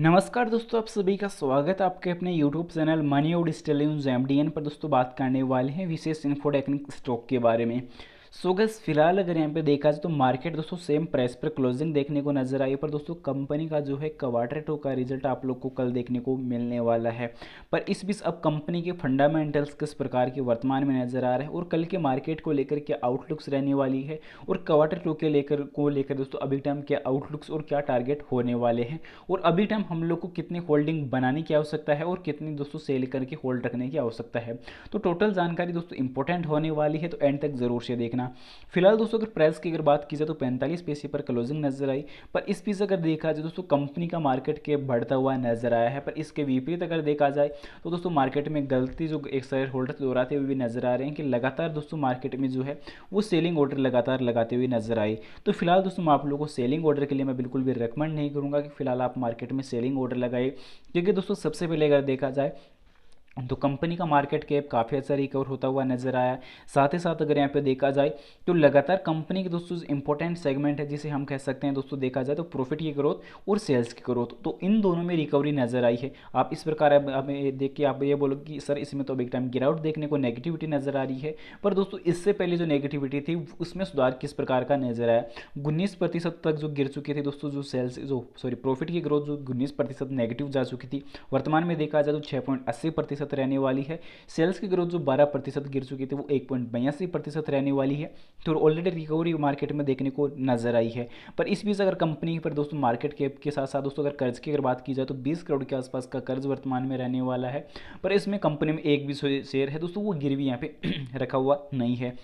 नमस्कार दोस्तों आप सभी का स्वागत है आपके अपने YouTube चैनल मनी और डिजिटल न्यूज एम पर दोस्तों बात करने वाले हैं विशेष इन्फोटेक्निक स्टॉक के बारे में सो गैस फिलहाल अगर यहाँ पे देखा जाए तो मार्केट दोस्तों सेम प्राइस पर क्लोजिंग देखने को नजर आई पर दोस्तों कंपनी का जो है क्वार्टर टू का रिजल्ट आप लोग को कल देखने को मिलने वाला है पर इस बीच अब कंपनी के फंडामेंटल्स किस प्रकार के वर्तमान में नजर आ रहे हैं और कल के मार्केट को लेकर क्या आउटलुक्स रहने वाली है और क्वार्टर टू के लेकर को लेकर दोस्तों अभी टाइम क्या आउटलुक्स और क्या टारगेट होने वाले हैं और अभी टाइम हम लोग को कितनी होल्डिंग बनाने की आवश्यकता है और कितनी दोस्तों सेल करके होल्ड रखने की आवश्यकता है तो टोटल जानकारी दोस्तों इंपॉर्टेंट होने वाली है तो एंड तक जरूर से देखना है फिलहाल दोस्तों अगर प्राइस की अगर बात की जाए तो पैंतालीस पैसे पर क्लोजिंग नजर आई पर इस पीस अगर देखा जाए दोस्तों कंपनी का मार्केट के बढ़ता हुआ नजर आया है पर इसके विपरीत अगर देखा जाए तो दोस्तों मार्केट में गलती जो एक शेयर होल्डर दोहराते हुए भी नजर आ रहे हैं कि लगातार दोस्तों मार्केट में जो है वो सेलिंग ऑर्डर लगातार लगाते हुए नजर आई तो फिलहाल दोस्तों मैं आप लोगों को सेलिंग ऑर्डर के लिए मैं बिल्कुल भी रिकमेंड नहीं करूँगा कि फिलहाल आप मार्केट में सेलिंग ऑर्डर लगाए क्योंकि दोस्तों सबसे पहले अगर देखा जाए तो कंपनी का मार्केट कैप काफ़ी अच्छा रिकवर होता हुआ नजर आया साथ ही साथ अगर यहाँ पे देखा जाए तो लगातार कंपनी के दोस्तों इंपॉर्टेंट सेगमेंट है जिसे हम कह सकते हैं दोस्तों देखा जाए तो प्रॉफिट की ग्रोथ और सेल्स की ग्रोथ तो इन दोनों में रिकवरी नजर आई है आप इस प्रकार हमें देख के आप ये बोलोगे कि सर इसमें तो बिग टाइम गिरावट देखने को नेगेटिविटी नजर आ रही है पर दोस्तों इससे पहले जो नेगेटिविटी थी उसमें सुधार किस प्रकार का नजर आया उन्नीस प्रतिशत तक जो गिर चुकी थी दोस्तों जो सेल्स जो सॉरी प्रॉफिट की ग्रोथ जो उन्नीस प्रतिशत नेगेटिव जा चुकी थी वर्तमान में देखा जाए तो छः पॉइंट अस्सी प्रतिशत प्रतिशत रहने वाली है सेल्स की ग्रोथ जो बारह प्रतिशत गिर चुकी थी वो एक पॉइंट बयासी प्रतिशत रहने वाली है तो ऑलरेडी रिकवरी मार्केट में देखने को नजर आई है पर इस बीच अगर कंपनी पर दोस्तों मार्केट कैप के साथ साथ दोस्तों अगर कर्ज की अगर बात की जाए तो बीस करोड़ के आसपास का कर्ज वर्तमान में रहने वाला है पर इसमें कंपनी में एक भी शेयर है दोस्तों वो गिरवी यहाँ पे रखा हुआ नहीं है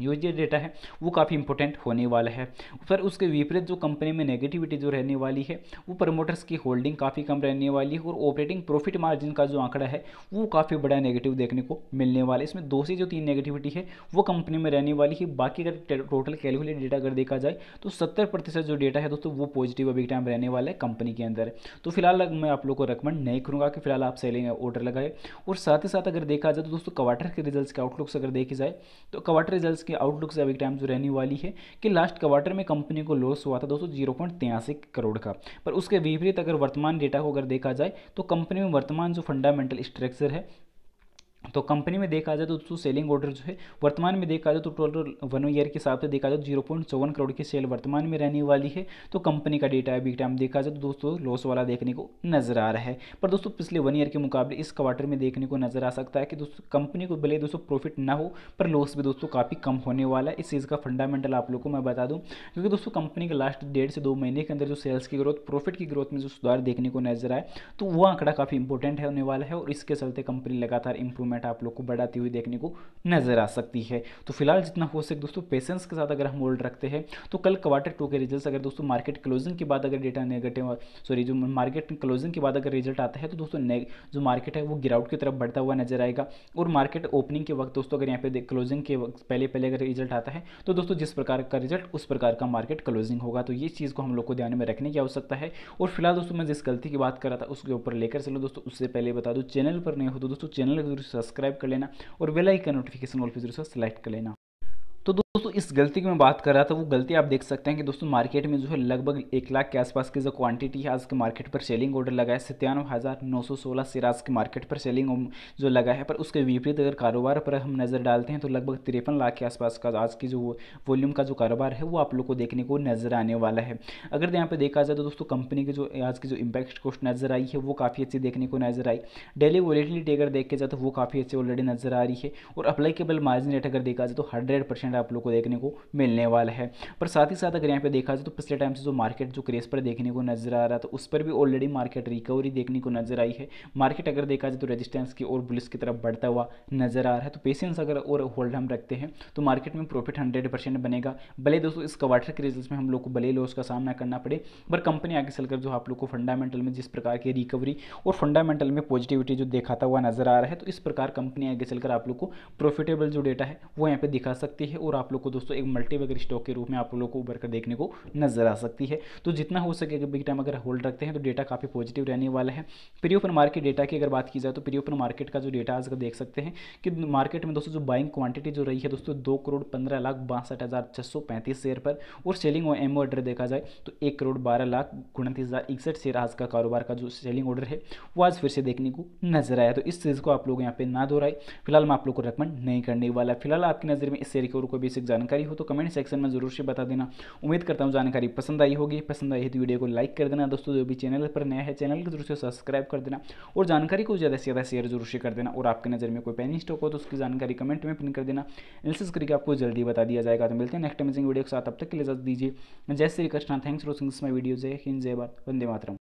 यूजर डेटा है वो काफ़ी इंपॉर्टेंट होने वाला है पर उसके विपरीत जो कंपनी में नेगेटिविटी जो रहने वाली है वो प्रमोटर्स की होल्डिंग काफ़ी कम रहने वाली है और ऑपरेटिंग प्रॉफिट मार्जिन का जो आंकड़ा है वो काफ़ी बड़ा नेगेटिव देखने को मिलने वाला है इसमें दो से जो तीन नेगेटिविटी है वो कंपनी में रहने वाली है बाकी अगर टोटल कैलकुलेट डेटा अगर देखा जाए तो सत्तर प्रतिशत जो डेटा है दोस्तों वो पॉजिटिव अभी टाइम रहने वाला है कंपनी के अंदर तो फिलहाल मैं आप लोग को रिकमेंड नहीं करूँगा कि फिलहाल आप सेलिंग ऑर्डर लगाए और साथ ही साथ अगर देखा जाए तो दोस्तों क्वार्टर के रिजल्ट के आउटलुक्स अगर देखे जाए तो क्वार्टर रिजल्ट शेयर्स के आउटलुक से अभी टाइम जो रहने वाली है कि लास्ट क्वार्टर में कंपनी को लॉस हुआ था दोस्तों जीरो करोड़ का पर उसके विपरीत अगर वर्तमान डेटा को अगर देखा जाए तो कंपनी में वर्तमान जो फंडामेंटल स्ट्रक्चर है तो कंपनी में देखा जाए तो दोस्तों सेलिंग ऑर्डर जो है वर्तमान में देखा जाए तो टोटल वन ईयर के हिसाब से देखा जाए तो जीरो पॉइंट चौवन करोड़ की सेल वर्तमान में रहने वाली है तो कंपनी का डेटा है बिग टाइम देखा जाए तो दोस्तों लॉस वाला देखने को नजर आ रहा है पर दोस्तों पिछले वन ईयर के मुकाबले इस क्वार्टर में देखने को नजर आ सकता है कि दोस्तों कंपनी को भले दोस्तों प्रॉफिट ना हो पर लॉस भी दोस्तों काफ़ी कम होने वाला है इस चीज़ का फंडामेंटल आप लोग को मैं बता दूँ क्योंकि दोस्तों कंपनी के लास्ट डेढ़ से दो महीने के अंदर जो सेल्स की ग्रोथ प्रॉफिट की ग्रोथ में जो सुधार देखने को नजर आए तो वो आंकड़ा काफ़ी इंपॉर्टेंट होने वाला है और इसके चलते कंपनी लगातार इंप्रूवमेंट मूवमेंट आप लोग को बढ़ाती हुई देखने को नजर आ सकती है तो फिलहाल जितना हो सके दोस्तों पेशेंस के साथ अगर हम होल्ड रखते हैं तो कल क्वार्टर टू के रिजल्ट अगर दोस्तों मार्केट क्लोजिंग के बाद अगर डेटा नेगेटिव सॉरी जो मार्केट क्लोजिंग के बाद अगर रिजल्ट आता है तो दोस्तों जो मार्केट है वो गिराउट की तरफ बढ़ता हुआ नजर आएगा और मार्केट ओपनिंग के वक्त दोस्तों अगर यहाँ पे क्लोजिंग के वक्त पहले पहले अगर रिजल्ट आता है तो दोस्तों जिस प्रकार का रिजल्ट उस प्रकार का मार्केट क्लोजिंग होगा तो ये चीज़ को हम लोग को ध्यान में रखने की आवश्यकता है और फिलहाल दोस्तों मैं जिस गलती की बात कर रहा था उसके ऊपर लेकर चलो दोस्तों उससे पहले बता दो चैनल पर नहीं हो तो दोस्तों चैनल सब्सक्राइब कर लेना और बेल नोटिफिकेशन ऑल पे जरूर से सेलेक्ट कर लेना तो दोस्तों इस गलती की मैं बात कर रहा था वो गलती आप देख सकते हैं कि दोस्तों मार्केट में जो है लगभग एक लाख के आसपास की जो क्वांटिटी है आज के मार्केट पर सेलिंग ऑर्डर लगा है सत्तानवे हज़ार नौ सौ सोलह शेयर आज के मार्केट पर सेलिंग जो लगा है पर उसके विपरीत अगर कारोबार पर हम नज़र डालते हैं तो लगभग तिरपन लाख के आसपास का आज की जो वॉल्यूम का जो कारोबार है वो आप लोग को देखने को नज़र आने वाला है अगर यहाँ पर देखा जाए तो दोस्तों कंपनी की जो आज की जो इम्पैक्ट कोस्ट नज़र आई है वो काफ़ी अच्छी देखने को नज़र आई डेली वॉलिटिलिटी अगर देखे जाए तो वो काफ़ी अच्छी ऑलरेडी नज़र आ रही है और अप्लाइकेबल मार्जिन रेट अगर देखा जाए तो हंड्रेड आप लोग को आपको देखने को मिलने वाला है पर साथ ही साथ अगर यहाँ पे देखा जाए तो पिछले टाइम से जो मार्केट जो क्रेज पर देखने को नजर आ रहा था उस पर भी ऑलरेडी मार्केट रिकवरी देखने को नजर आई है मार्केट अगर देखा जाए तो रेजिस्टेंस की और बुलिस की तरफ बढ़ता हुआ नजर आ रहा है तो पेशेंस अगर और होल्ड हम रखते हैं तो मार्केट में प्रॉफिट हंड्रेड परसेंट बनेगा भले दोस्तों इस क्वार्टर के रिजल्ट में हम लोग को भले लॉस का सामना करना पड़े पर कंपनी आगे चलकर जो आप लोग को फंडामेंटल में जिस प्रकार की रिकवरी और फंडामेंटल में पॉजिटिविटी जो दिखाता हुआ नजर आ रहा है तो इस प्रकार कंपनी आगे चलकर आप लोग को प्रॉफिटेबल जो डेटा है वो यहाँ पे दिखा सकती है और आप आप लोग को दोस्तों एक वगैरह स्टॉक के रूप में आप लोग को उभर कर देखने को नजर आ सकती है तो जितना हो सके बिग टाइम अगर होल्ड रखते हैं तो डेटा काफ़ी पॉजिटिव रहने वाला है प्री ओपन मार्केट डेटा की अगर बात की जाए तो प्री ओपन मार्केट का जो डेटा आज देख सकते हैं कि मार्केट में दोस्तों जो बाइंग क्वांटिटी जो रही है दोस्तों दो करोड़ पंद्रह लाख बासठ हज़ार छः सौ पैंतीस शेयर पर और सेलिंग और एमओ ऑर्डर देखा जाए तो एक करोड़ बारह लाख उनतीस हज़ार इकसठ शेयर आज का कारोबार का जो सेलिंग ऑर्डर है वो आज फिर से देखने को नजर आया तो इस चीज़ को आप लोग यहाँ पे ना दोहराए फिलहाल मैं आप लोग को रिकमेंड नहीं करने वाला फिलहाल आपकी नज़र में इस शेयर की और कोई भी बेसिक जानकारी हो तो कमेंट सेक्शन में ज़रूर से बता देना उम्मीद करता हूँ जानकारी पसंद आई होगी पसंद आई है तो वीडियो को लाइक कर देना दोस्तों जो भी चैनल पर नया है चैनल को जरूर से सब्सक्राइब कर देना और जानकारी को ज़्यादा से ज़्यादा शेयर जरूर से कर देना और आपके नज़र में कोई पेनी स्टॉक हो तो उसकी जानकारी कमेंट में पिन कर देना एनालिसिस करके आपको जल्दी बता दिया जाएगा तो मिलते हैं नेक्स्ट अमेजिंग वीडियो के साथ अब तक के लिए इजाजत दीजिए जय Shri Krishna thanks for watching sings my video जय हिंद जय भारत वंदे मातरम